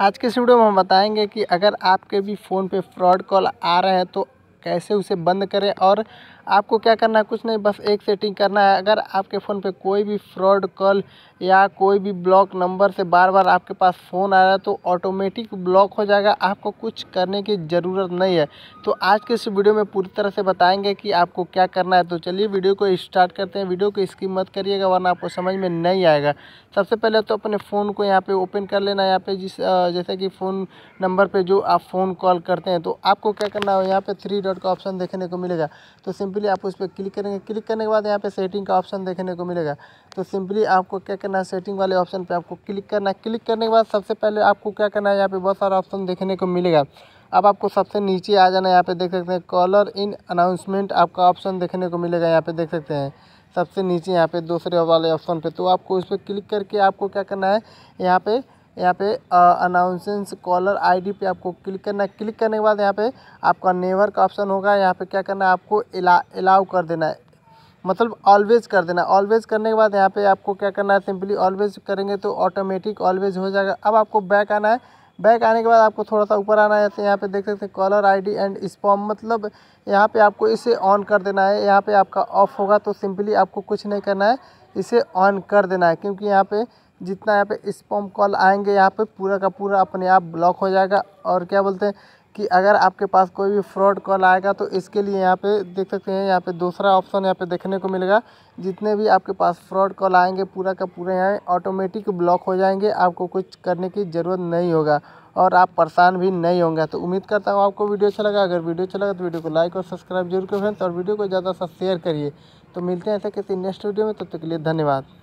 आज के इस वीडियो में हम बताएंगे कि अगर आपके भी फ़ोन पे फ्रॉड कॉल आ रहे हैं तो कैसे उसे बंद करें और आपको क्या करना है कुछ नहीं बस एक सेटिंग करना है अगर आपके फ़ोन पे कोई भी फ्रॉड कॉल या कोई भी ब्लॉक नंबर से बार बार आपके पास फ़ोन आ रहा है तो ऑटोमेटिक ब्लॉक हो जाएगा आपको कुछ करने की ज़रूरत नहीं है तो आज के इस वीडियो में पूरी तरह से बताएंगे कि आपको क्या करना है तो चलिए वीडियो को स्टार्ट करते हैं वीडियो को स्किप मत करिएगा वरना आपको समझ में नहीं आएगा सबसे पहले तो अपने फ़ोन को यहाँ पर ओपन कर लेना यहाँ पर जिस जैसे कि फ़ोन नंबर पर जो आप फ़ोन कॉल करते हैं तो आपको क्या करना है यहाँ पर थ्री डॉट डाउनलोड का ऑप्शन देखने को मिलेगा तो सिंपली आप उस पर क्लिक करेंगे क्लिक करने के बाद यहाँ पे सेटिंग का ऑप्शन देखने को मिलेगा तो सिंपली आपको क्या करना है सेटिंग वाले ऑप्शन पर आपको क्लिक करना है क्लिक करने के बाद सबसे पहले आपको क्या करना है यहाँ पे बहुत सारा ऑप्शन देखने को मिलेगा अब आपको सबसे नीचे आ जाना है यहाँ पे देख सकते हैं कॉलर इन अनाउंसमेंट आपका ऑप्शन देखने को मिलेगा यहाँ पे देख सकते हैं सबसे नीचे यहाँ पे दूसरे वाले ऑप्शन पे तो आपको उस पर क्लिक करके आपको क्या करना है यहाँ पे यहाँ पे अनाउंसेंस कॉलर आईडी पे आपको क्लिक करना है क्लिक करने के बाद यहाँ पे आपका नेवर का ऑप्शन होगा यहाँ पे क्या करना है आपको एला अलाउ कर देना है मतलब ऑलवेज कर देना ऑलवेज करने के बाद यहाँ पे आपको क्या करना है सिंपली ऑलवेज करेंगे तो ऑटोमेटिक ऑलवेज हो जाएगा अब आपको बैक आना है बैक आने के बाद आपको थोड़ा सा ऊपर आना है तो यहाँ पे देख सकते हैं कॉलर आईडी एंड स्पॉम मतलब यहाँ पे आपको इसे ऑन कर देना है यहाँ पे आपका ऑफ होगा तो सिंपली आपको कुछ नहीं करना है इसे ऑन कर देना है क्योंकि यहाँ पे जितना यहाँ पे स्पम कॉल आएंगे यहाँ पे पूरा का पूरा अपने आप ब्लॉक हो जाएगा और क्या बोलते हैं कि अगर आपके पास कोई भी फ्रॉड कॉल आएगा तो इसके लिए यहाँ पे देख सकते हैं यहाँ पे दूसरा ऑप्शन यहाँ पे देखने को मिलेगा जितने भी आपके पास फ्रॉड कॉल आएंगे पूरा का पूरा यहाँ ऑटोमेटिक ब्लॉक हो जाएंगे आपको कुछ करने की ज़रूरत नहीं होगा और आप परेशान भी नहीं होंगे तो उम्मीद करता हूँ आपको वीडियो अच्छा लगा अगर वीडियो अच्छा लगा तो वीडियो को लाइक और सब्सक्राइब जरूर करें और वीडियो को ज़्यादा से शेयर करिए तो मिलते हैं ऐसे किसी नेक्स्ट वीडियो में तब तक के लिए धन्यवाद